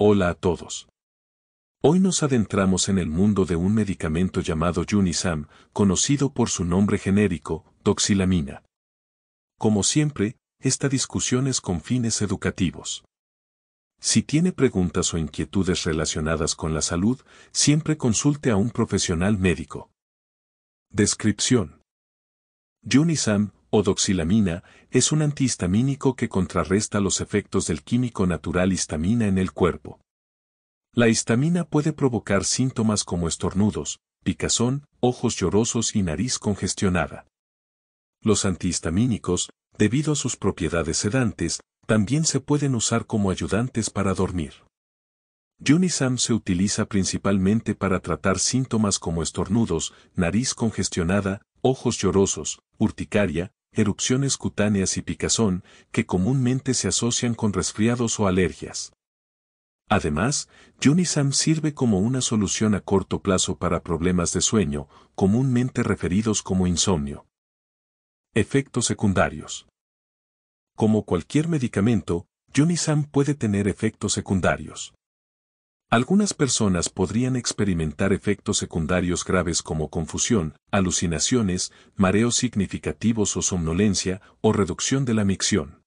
Hola a todos. Hoy nos adentramos en el mundo de un medicamento llamado Unisam, conocido por su nombre genérico, doxilamina. Como siempre, esta discusión es con fines educativos. Si tiene preguntas o inquietudes relacionadas con la salud, siempre consulte a un profesional médico. Descripción. Unisam o doxilamina, es un antihistamínico que contrarresta los efectos del químico natural histamina en el cuerpo. La histamina puede provocar síntomas como estornudos, picazón, ojos llorosos y nariz congestionada. Los antihistamínicos, debido a sus propiedades sedantes, también se pueden usar como ayudantes para dormir. Junisam se utiliza principalmente para tratar síntomas como estornudos, nariz congestionada, ojos llorosos, urticaria, erupciones cutáneas y picazón, que comúnmente se asocian con resfriados o alergias. Además, Unisam sirve como una solución a corto plazo para problemas de sueño, comúnmente referidos como insomnio. Efectos secundarios. Como cualquier medicamento, Unisam puede tener efectos secundarios. Algunas personas podrían experimentar efectos secundarios graves como confusión, alucinaciones, mareos significativos o somnolencia o reducción de la micción.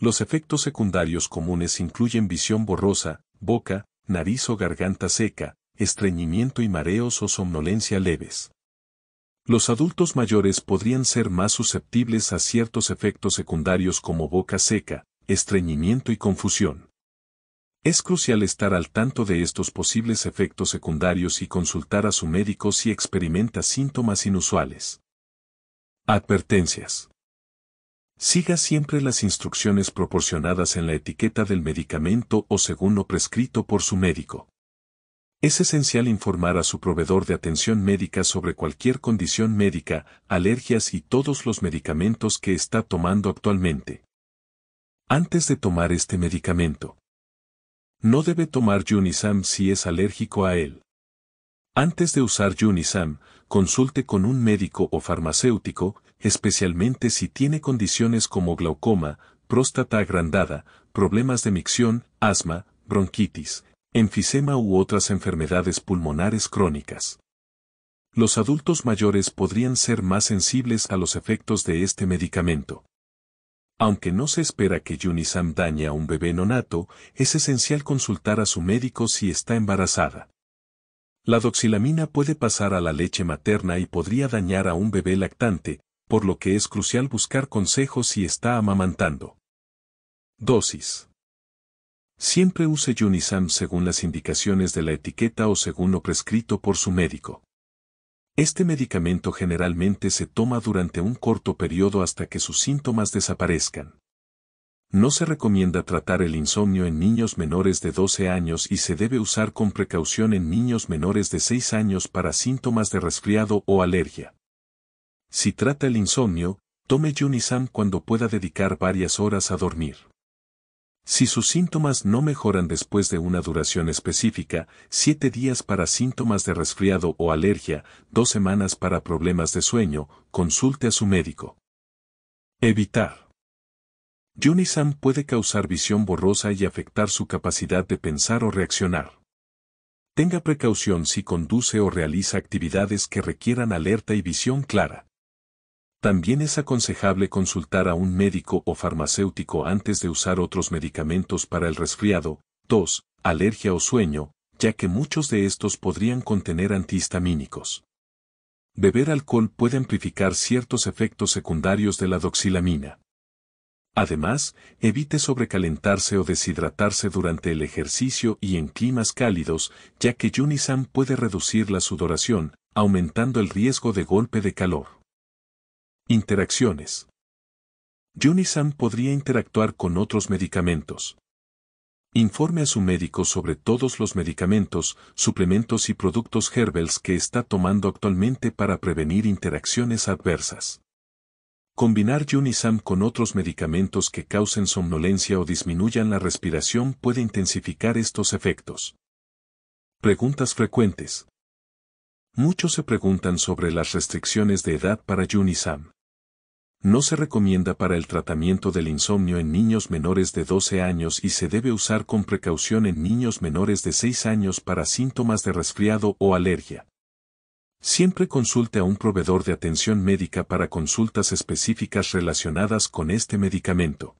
Los efectos secundarios comunes incluyen visión borrosa, boca, nariz o garganta seca, estreñimiento y mareos o somnolencia leves. Los adultos mayores podrían ser más susceptibles a ciertos efectos secundarios como boca seca, estreñimiento y confusión. Es crucial estar al tanto de estos posibles efectos secundarios y consultar a su médico si experimenta síntomas inusuales. Advertencias. Siga siempre las instrucciones proporcionadas en la etiqueta del medicamento o según lo prescrito por su médico. Es esencial informar a su proveedor de atención médica sobre cualquier condición médica, alergias y todos los medicamentos que está tomando actualmente. Antes de tomar este medicamento, no debe tomar Unisam si es alérgico a él. Antes de usar Unisam, consulte con un médico o farmacéutico, especialmente si tiene condiciones como glaucoma, próstata agrandada, problemas de micción, asma, bronquitis, enfisema u otras enfermedades pulmonares crónicas. Los adultos mayores podrían ser más sensibles a los efectos de este medicamento. Aunque no se espera que Yunisam dañe a un bebé nonato, es esencial consultar a su médico si está embarazada. La doxilamina puede pasar a la leche materna y podría dañar a un bebé lactante, por lo que es crucial buscar consejos si está amamantando. Dosis. Siempre use Yunisam según las indicaciones de la etiqueta o según lo prescrito por su médico. Este medicamento generalmente se toma durante un corto periodo hasta que sus síntomas desaparezcan. No se recomienda tratar el insomnio en niños menores de 12 años y se debe usar con precaución en niños menores de 6 años para síntomas de resfriado o alergia. Si trata el insomnio, tome Sam cuando pueda dedicar varias horas a dormir. Si sus síntomas no mejoran después de una duración específica, siete días para síntomas de resfriado o alergia, dos semanas para problemas de sueño, consulte a su médico. Evitar. Unisam puede causar visión borrosa y afectar su capacidad de pensar o reaccionar. Tenga precaución si conduce o realiza actividades que requieran alerta y visión clara. También es aconsejable consultar a un médico o farmacéutico antes de usar otros medicamentos para el resfriado, tos, alergia o sueño, ya que muchos de estos podrían contener antihistamínicos. Beber alcohol puede amplificar ciertos efectos secundarios de la doxilamina. Además, evite sobrecalentarse o deshidratarse durante el ejercicio y en climas cálidos, ya que Junisan puede reducir la sudoración, aumentando el riesgo de golpe de calor. Interacciones. Yunisam podría interactuar con otros medicamentos. Informe a su médico sobre todos los medicamentos, suplementos y productos Herbels que está tomando actualmente para prevenir interacciones adversas. Combinar Unisam con otros medicamentos que causen somnolencia o disminuyan la respiración puede intensificar estos efectos. Preguntas frecuentes. Muchos se preguntan sobre las restricciones de edad para Yunisam. No se recomienda para el tratamiento del insomnio en niños menores de 12 años y se debe usar con precaución en niños menores de 6 años para síntomas de resfriado o alergia. Siempre consulte a un proveedor de atención médica para consultas específicas relacionadas con este medicamento.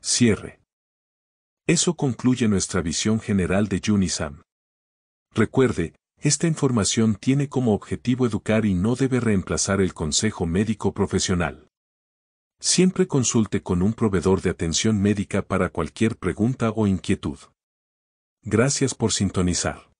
Cierre. Eso concluye nuestra visión general de Yunisam. Recuerde, esta información tiene como objetivo educar y no debe reemplazar el consejo médico profesional. Siempre consulte con un proveedor de atención médica para cualquier pregunta o inquietud. Gracias por sintonizar.